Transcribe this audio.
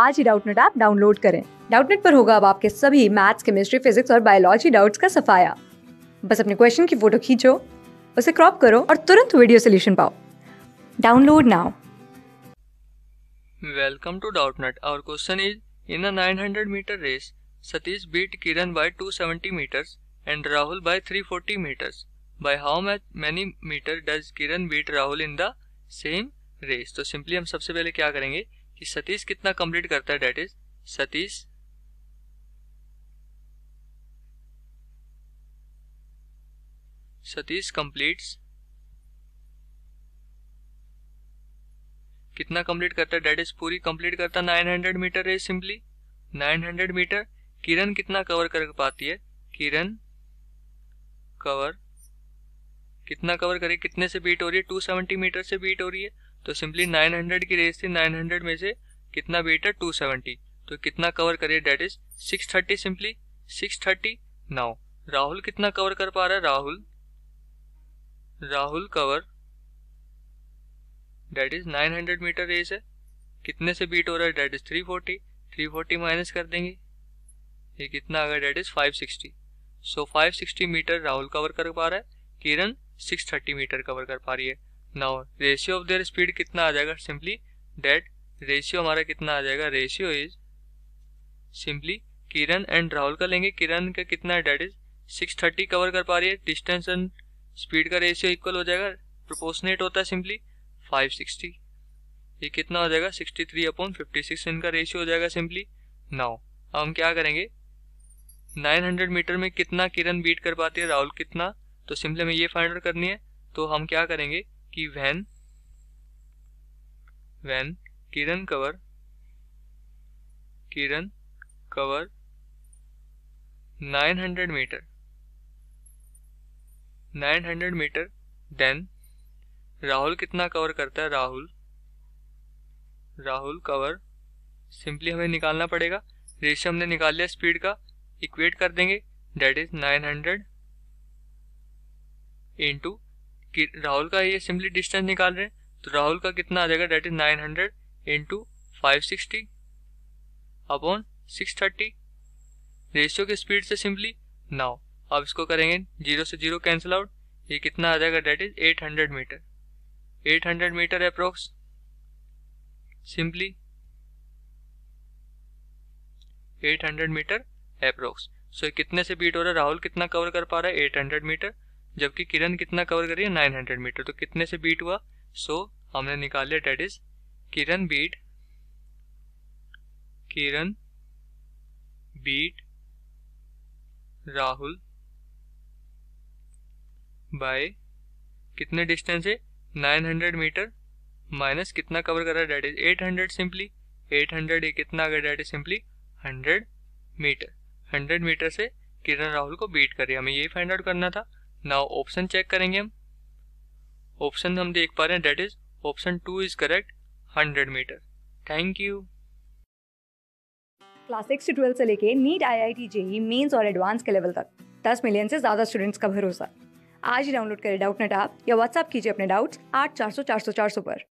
आज ही Doubtnut app download करें डाउटनेट पर होगा अब आपके सभी मैथ्स केमिस्ट्री फिजिक्स और बायोलॉजी डाउट्स का सफाया बस अपने क्वेश्चन की फोटो खींचो उसे क्रॉप करो और तुरंत वीडियो सोल्यूशन पाओ download now welcome to Doubtnut our question is in 900 metre race Satish beat Kiran by 270 meters and Rahul by 340 meters by how many meter does Kiran beat Rahul in the same race तो simply हम सबसे पहले क्या करेंगे कि सतीश कितना कंप्लीट करता है that is Satish Satish completes कितना कंप्लीट करता है डेट इज पूरी कंप्लीट करता है 900 मीटर है सिंपली 900 मीटर किरण कितना कवर कर पाती है किरण कवर कितना कवर करे कितने से बीट हो रही है 270 मीटर से बीट हो रही है तो सिंपली 900 की रेस थी 900 में से कितना है 270 तो कितना कवर करे that is 630 simply 630 now Rahul कितना कवर कर पा रहा है Rahul Rahul cover that is 900 metre race है कितने से बीट हो रहा है डेट इज 340 340 माइनस कर देंगे ये कितना आ गया that is 560 so so, 560 metre Rahul cover कर पा रहा है किरण 630 मीटर कवर कर पा रही है now ratio of their speed कितना आ जाएगा सिंपली डेट रेशियो हमारा कितना आ जाएगा ratio is simply Kiran and Rahul का लेंगे किरण का कितना है that is six thirty cover कर पा रही है डिस्टेंस एंड स्पीड का रेशियो इक्वल हो जाएगा प्रोपोर्शनेट होता है सिंपली फाइव सिक्सटी ये कितना हो जाएगा sixty three upon fifty six इनका रेशियो हो जाएगा सिंपली नाउ अब हम क्या करेंगे नाइन हंड्रेड मीटर में कितना किरण बीट कर पाती है राहुल कितना तो सिंपली हमें ये फाइंड आउट करनी है तो हम क्या करेंगे कि when when Kiran cover Kiran cover 900 metre 900 metre then Rahul कितना कवर करता है राहुल राहुल कवर सिंपली हमें निकालना पड़ेगा रेशियो हमने निकाल लिया स्पीड का इक्वेट कर देंगे डेट इज 900 हंड्रेड इंटू कि राहुल का ये सिंपली डिस्टेंस निकाल रहे हैं तो राहुल का कितना आ जाएगा that is nine hundred into five sixty upon six thirty ratio की स्पीड से सिंपली नाउ अब इसको करेंगे जीरो से जीरो कैंसिल आउट ये कितना आ जाएगा that is eight hundred metre eight hundred metre approx simply eight hundred metre approx so कितने से बीट हो रहा है राहुल कितना कवर कर पा रहा है एट हंड्रेड मीटर जबकि किरण कितना कवर करी है नाइन हंड्रेड मीटर तो कितने से बीट हुआ सो so, हमने निकाल लिया that is Kiran beat Kiran beat Rahul by कितने डिस्टेंस है 900 मीटर माइनस कितना कवर कर रहा है डेट इज 800 सिंपली 800 ये कितना आ गया that is simply 100 metre 100 metre से किरण राहुल को बीट करिए हमें यही फाइंड आउट करना था नाउ ऑप्शन चेक करेंगे हम ऑप्शन हम देख पा रहे हैं that is option two is correct hundred metre thank you class six से ट्वेल्व से लेके NEET IIT JEE Mains और एडवांस के लेवल तक दस मिलियन से ज़्यादा स्टूडेंट्स का भरोसा आज ही डाउनलोड करें डाउट नेट ऐप या व्हाट्सएप कीजिए अपने डाउट्स आठ चार सौ चार सौ चार सौ पर